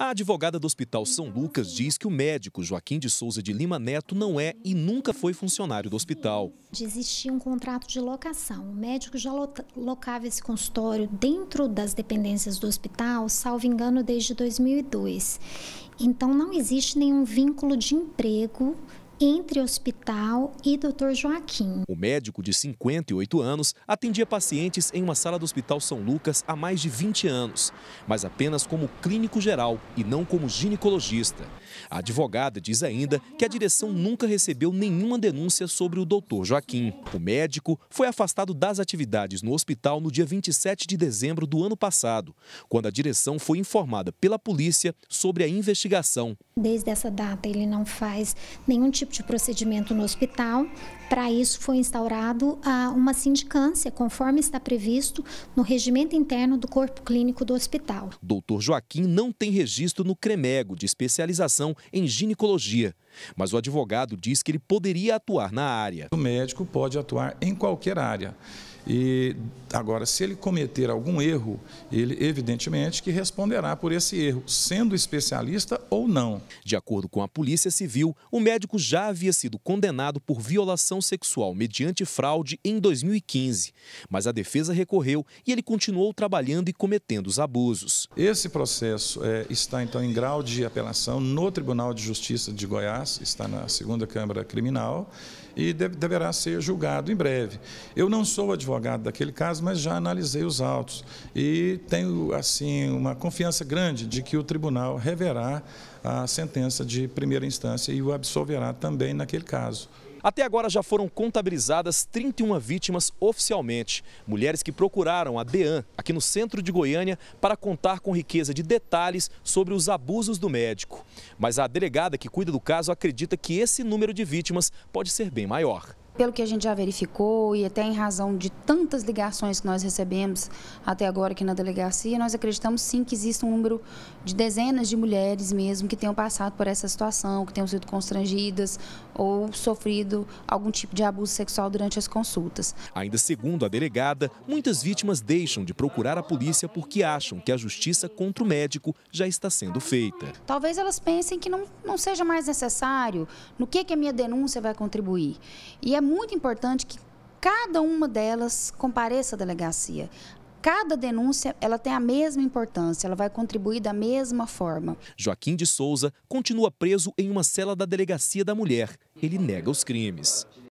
A advogada do Hospital São Lucas diz que o médico Joaquim de Souza de Lima Neto não é e nunca foi funcionário do hospital. Existia um contrato de locação. O médico já locava esse consultório dentro das dependências do hospital, salvo engano, desde 2002. Então não existe nenhum vínculo de emprego entre hospital e Dr. Joaquim. O médico de 58 anos atendia pacientes em uma sala do Hospital São Lucas há mais de 20 anos, mas apenas como clínico geral e não como ginecologista. A advogada diz ainda que a direção nunca recebeu nenhuma denúncia sobre o Dr. Joaquim. O médico foi afastado das atividades no hospital no dia 27 de dezembro do ano passado, quando a direção foi informada pela polícia sobre a investigação. Desde essa data ele não faz nenhum tipo tipo de procedimento no hospital. Para isso foi instaurado ah, uma sindicância, conforme está previsto no regimento interno do corpo clínico do hospital. Doutor Joaquim não tem registro no CREMEGO de especialização em ginecologia, mas o advogado diz que ele poderia atuar na área. O médico pode atuar em qualquer área. E agora, se ele cometer algum erro, ele evidentemente que responderá por esse erro, sendo especialista ou não. De acordo com a Polícia Civil, o médico já havia sido condenado por violação sexual mediante fraude em 2015, mas a defesa recorreu e ele continuou trabalhando e cometendo os abusos. Esse processo é, está então em grau de apelação no Tribunal de Justiça de Goiás, está na segunda Câmara Criminal e deve, deverá ser julgado em breve. Eu não sou advogado advogado daquele caso, mas já analisei os autos e tenho assim uma confiança grande de que o tribunal reverá a sentença de primeira instância e o absolverá também naquele caso. Até agora já foram contabilizadas 31 vítimas oficialmente, mulheres que procuraram a DEAN aqui no centro de Goiânia para contar com riqueza de detalhes sobre os abusos do médico. Mas a delegada que cuida do caso acredita que esse número de vítimas pode ser bem maior pelo que a gente já verificou e até em razão de tantas ligações que nós recebemos até agora aqui na delegacia, nós acreditamos sim que existe um número de dezenas de mulheres mesmo que tenham passado por essa situação, que tenham sido constrangidas ou sofrido algum tipo de abuso sexual durante as consultas. Ainda segundo a delegada, muitas vítimas deixam de procurar a polícia porque acham que a justiça contra o médico já está sendo feita. Talvez elas pensem que não, não seja mais necessário, no que, que a minha denúncia vai contribuir. E é muito importante que cada uma delas compareça à delegacia. Cada denúncia, ela tem a mesma importância, ela vai contribuir da mesma forma. Joaquim de Souza continua preso em uma cela da delegacia da mulher. Ele nega os crimes.